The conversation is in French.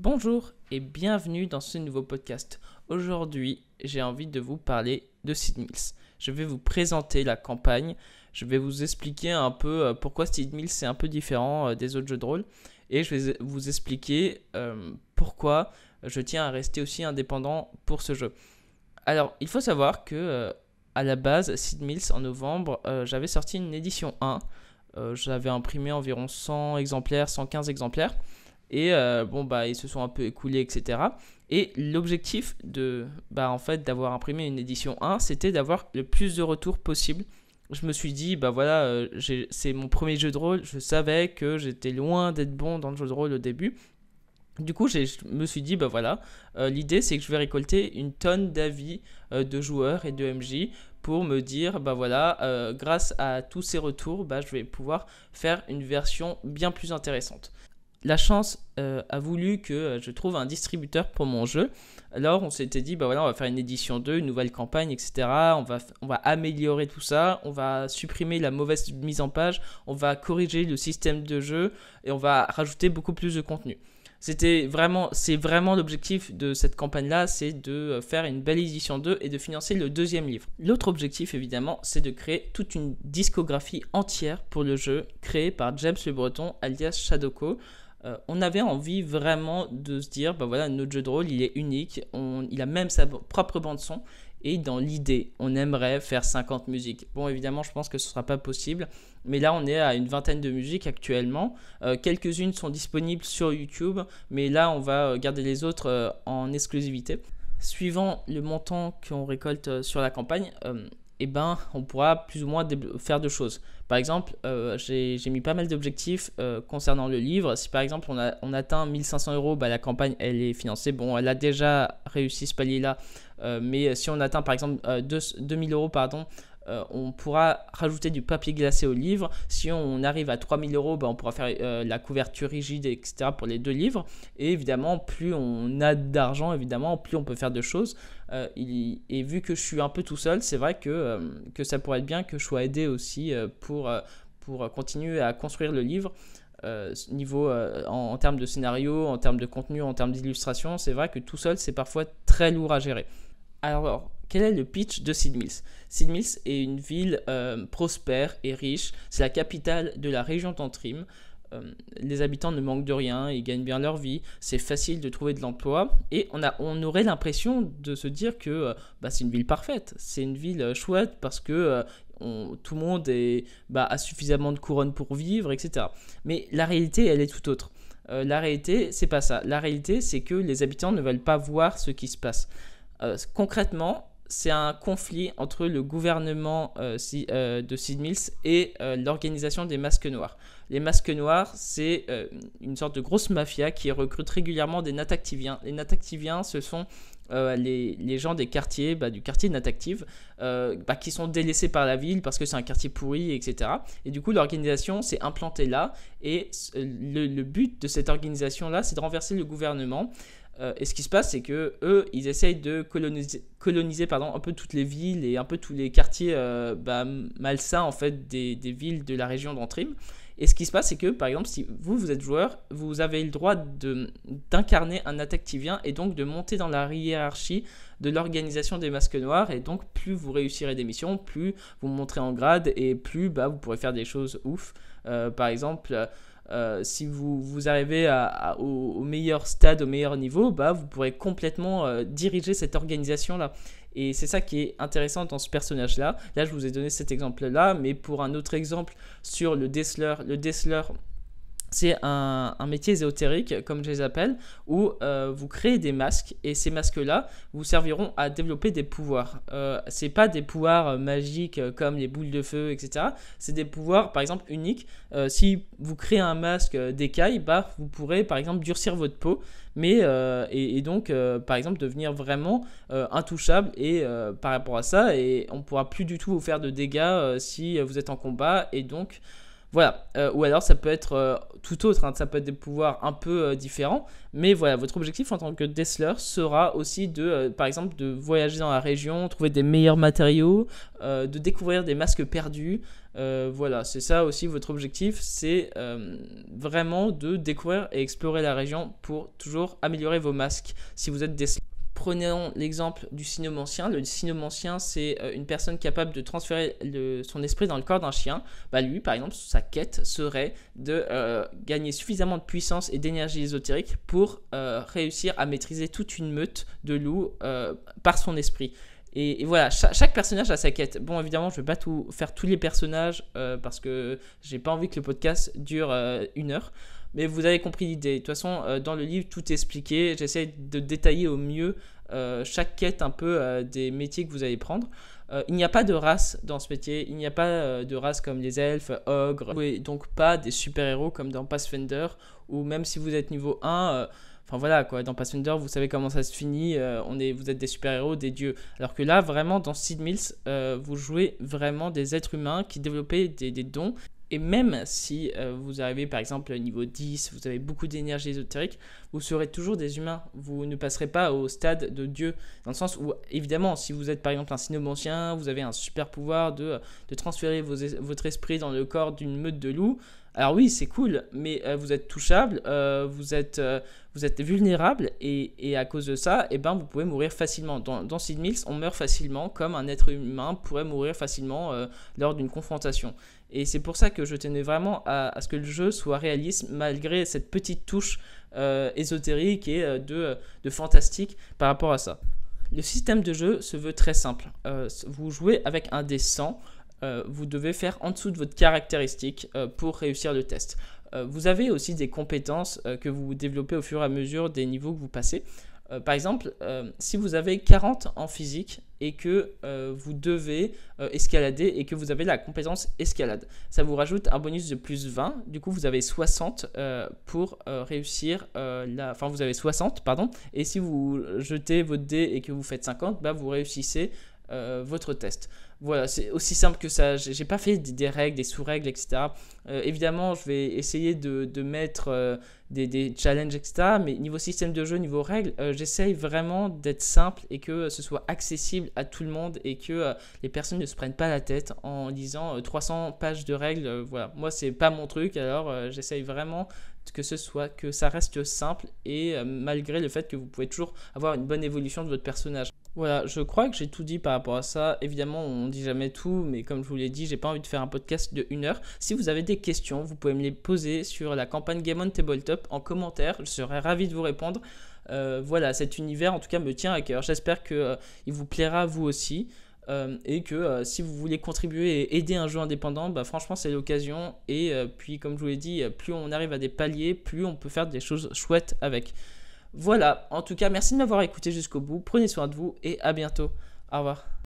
Bonjour et bienvenue dans ce nouveau podcast. Aujourd'hui, j'ai envie de vous parler de Sidmills. Je vais vous présenter la campagne, je vais vous expliquer un peu euh, pourquoi Sid Mills est un peu différent euh, des autres jeux de rôle et je vais vous expliquer euh, pourquoi je tiens à rester aussi indépendant pour ce jeu. Alors, il faut savoir que à la base, Sidmills en novembre, j'avais sorti une édition 1. j'avais imprimé environ 100 exemplaires, 115 exemplaires. Et euh, bon, bah, ils se sont un peu écoulés, etc. Et l'objectif de, bah, en fait, d'avoir imprimé une édition 1, c'était d'avoir le plus de retours possible. Je me suis dit, bah voilà, euh, c'est mon premier jeu de rôle. Je savais que j'étais loin d'être bon dans le jeu de rôle au début. Du coup, je me suis dit, bah voilà, euh, l'idée c'est que je vais récolter une tonne d'avis de joueurs et de MJ pour me dire, bah voilà, grâce à tous ces retours, bah, je vais pouvoir faire une version bien plus intéressante la chance euh, a voulu que euh, je trouve un distributeur pour mon jeu. Alors on s'était dit, bah voilà, on va faire une édition 2, une nouvelle campagne, etc. On va, on va améliorer tout ça, on va supprimer la mauvaise mise en page, on va corriger le système de jeu et on va rajouter beaucoup plus de contenu. C'était vraiment, c'est vraiment l'objectif de cette campagne-là, c'est de euh, faire une belle édition 2 et de financer le deuxième livre. L'autre objectif, évidemment, c'est de créer toute une discographie entière pour le jeu, créée par James Le Breton, alias Shadoko. Euh, on avait envie vraiment de se dire, bah voilà, notre jeu de rôle, il est unique, il a même sa propre bande son, et dans l'idée, on aimerait faire 50 musiques. Bon, évidemment, je pense que ce ne sera pas possible, mais là, on est à une vingtaine de musiques actuellement. Euh, quelques-unes sont disponibles sur YouTube, mais là, on va euh, garder les autres en exclusivité. Suivant le montant qu'on récolte sur la campagne, eh ben, on pourra plus ou moins faire deux choses. Par exemple, euh, j'ai mis pas mal d'objectifs euh, concernant le livre. Si par exemple on, on atteint 1500 euros, bah, la campagne elle est financée. Bon, elle a déjà réussi ce palier-là. Euh, mais si on atteint par exemple 2000 euros, pardon, euh, on pourra rajouter du papier glacé au livre. Si on arrive à 3000 euros, ben, on pourra faire euh, la couverture rigide, etc. pour les deux livres. Et évidemment, plus on a d'argent, évidemment, plus on peut faire de choses. Euh, et vu que je suis un peu tout seul, c'est vrai que, ça pourrait être bien que je sois aidé aussi pour, pour continuer à construire le livre. niveau en, en, termes de scénario, en termes de contenu, en termes d'illustration, c'est vrai que tout seul, c'est parfois très lourd à gérer. Alors, quel est le pitch de Sid Mills est une ville euh, prospère et riche. C'est la capitale de la région tantrime. Euh, les habitants ne manquent de rien, ils gagnent bien leur vie, c'est facile de trouver de l'emploi et on, a, on aurait l'impression de se dire que euh, bah, c'est une ville parfaite, c'est une ville chouette parce que tout le monde est, bah, a suffisamment de couronne pour vivre, etc. Mais la réalité, elle est tout autre. la réalité, c'est pas ça. La réalité, c'est que les habitants ne veulent pas voir ce qui se passe. concrètement, c'est un conflit entre le gouvernement euh, euh, de Sid Mills et euh, l'organisation des Masques Noirs. Les Masques Noirs, c'est une sorte de grosse mafia qui recrute régulièrement des natactiviens. Les natactiviens, ce sont les, gens des quartiers, bah, du quartier natactive, bah, qui sont délaissés par la ville parce que c'est un quartier pourri, etc. Et du coup, l'organisation s'est implantée là. Et le but de cette organisation-là, c'est de renverser le gouvernement. Euh, et ce qui se passe, c'est que eux, ils essayent de coloniser, pardon, un peu toutes les villes et un peu tous les quartiers euh, bah, malsains en fait des, villes de la région d'Antrim. Et ce qui se passe, c'est que par exemple, si vous vous êtes joueur, vous avez le droit d'incarner un attaque vient et donc de monter dans la hiérarchie de l'organisation des masques noirs. Et donc, plus vous réussirez des missions, plus vous monterez en grade et plus bah, vous pourrez faire des choses ouf. Euh, par exemple euh, si vous, vous arrivez au, meilleur stade, au meilleur niveau, bah, vous pourrez complètement euh, diriger cette organisation-là. Et c'est ça qui est intéressant dans ce personnage-là. Là, je vous ai donné cet exemple-là, mais pour un autre exemple sur le Dessler, le Dessler c'est un, métier ésotérique, comme je les appelle, où euh, vous créez des masques et ces masques-là vous serviront à développer des pouvoirs. Euh, c'est pas des pouvoirs euh, magiques euh, comme les boules de feu, etc. C'est des pouvoirs, par exemple, uniques. si vous créez un masque d'écaille, bah, vous pourrez, par exemple, durcir votre peau, mais et, donc, par exemple, devenir vraiment intouchable. Et par rapport à ça, et on pourra plus du tout vous faire de dégâts si vous êtes en combat et donc voilà. Euh, ou alors ça peut être euh, tout autre, hein, ça peut être des pouvoirs un peu euh, différents. Mais voilà, votre objectif en tant que Dessler sera aussi de, par exemple, de voyager dans la région, trouver des meilleurs matériaux, de découvrir des masques perdus. voilà, c'est ça aussi votre objectif, c'est vraiment de découvrir et explorer la région pour toujours améliorer vos masques si vous êtes Dessler. Prenons l'exemple du ancien. Le ancien c'est euh, une personne capable de transférer son esprit dans le corps d'un chien. Bah, lui, par exemple, sa quête serait de euh, gagner suffisamment de puissance et d'énergie ésotérique pour euh, réussir à maîtriser toute une meute de loups par son esprit. Et, voilà, chaque, personnage a sa quête. Bon, évidemment, je ne vais pas tout faire tous les personnages parce que j'ai pas envie que le podcast dure une heure. Mais vous avez compris l'idée. De toute façon, euh, dans le livre, tout est expliqué. J'essaie de détailler au mieux euh, chaque quête un peu euh, des métiers que vous allez prendre. il n'y a pas de race dans ce métier. Il n'y a pas de race comme les elfes, ogres. Vous donc pas des super-héros comme dans Pathfinder, ou même si vous êtes niveau 1. Enfin voilà quoi, dans Pathfinder, vous savez comment ça se finit, on est, vous êtes des super-héros, des dieux. Alors que là, vraiment, dans Sid vous jouez vraiment des êtres humains qui développaient des dons et même si euh, vous arrivez par exemple au niveau 10, vous avez beaucoup d'énergie ésotérique, vous serez toujours des humains. Vous ne passerez pas au stade de Dieu. Dans le sens où, évidemment, si vous êtes par exemple un cynomancien, vous avez un super pouvoir de, euh, transférer votre esprit dans le corps d'une meute de loups, alors oui, c'est cool, mais euh, vous êtes touchable, euh, vous êtes, euh, êtes vulnérable, et, à cause de ça, eh ben, vous pouvez mourir facilement. Dans, dans Sid on meurt facilement, comme un être humain pourrait mourir facilement lors d'une confrontation. Et c'est pour ça que je tenais vraiment à, ce que le jeu soit réaliste, malgré cette petite touche ésotérique et de, de fantastique par rapport à ça. Le système de jeu se veut très simple. vous jouez avec un des 100 euh, vous devez faire en dessous de votre caractéristique euh, pour réussir le test. Euh, vous avez aussi des compétences que vous développez au fur et à mesure des niveaux que vous passez. par exemple, si vous avez 40 en physique et que vous devez escalader et que vous avez la compétence escalade, ça vous rajoute un bonus de plus 20. Du coup, vous avez 60 pour réussir la. Enfin, vous avez 60, pardon. Et si vous jetez votre dé et que vous faites 50, bah, vous réussissez euh, votre test. Voilà, c'est aussi simple que ça. J'ai pas fait des règles, des sous-règles, etc. Euh, évidemment, je vais essayer de, de mettre euh, des, des, challenges, etc. Mais niveau système de jeu, niveau règles, j'essaye vraiment d'être simple et que ce soit accessible à tout le monde et que les personnes ne se prennent pas la tête en disant 300 pages de règles. voilà, moi, c'est pas mon truc, alors j'essaye vraiment que ce soit que ça reste simple et malgré le fait que vous pouvez toujours avoir une bonne évolution de votre personnage. Voilà, je crois que j'ai tout dit par rapport à ça. Évidemment, on ne dit jamais tout, mais comme je vous l'ai dit, j'ai pas envie de faire un podcast de une heure. Si vous avez des questions, vous pouvez me les poser sur la campagne Game on Tabletop en commentaire. Je serai ravi de vous répondre. Euh, voilà, cet univers en tout cas me tient à cœur. J'espère qu'il euh, vous plaira vous aussi. Euh, et que si vous voulez contribuer et aider un jeu indépendant, bah, franchement c'est l'occasion. Et puis comme je vous l'ai dit, plus on arrive à des paliers, plus on peut faire des choses chouettes avec. Voilà, en tout cas, merci de m'avoir écouté jusqu'au bout. Prenez soin de vous et à bientôt. Au revoir.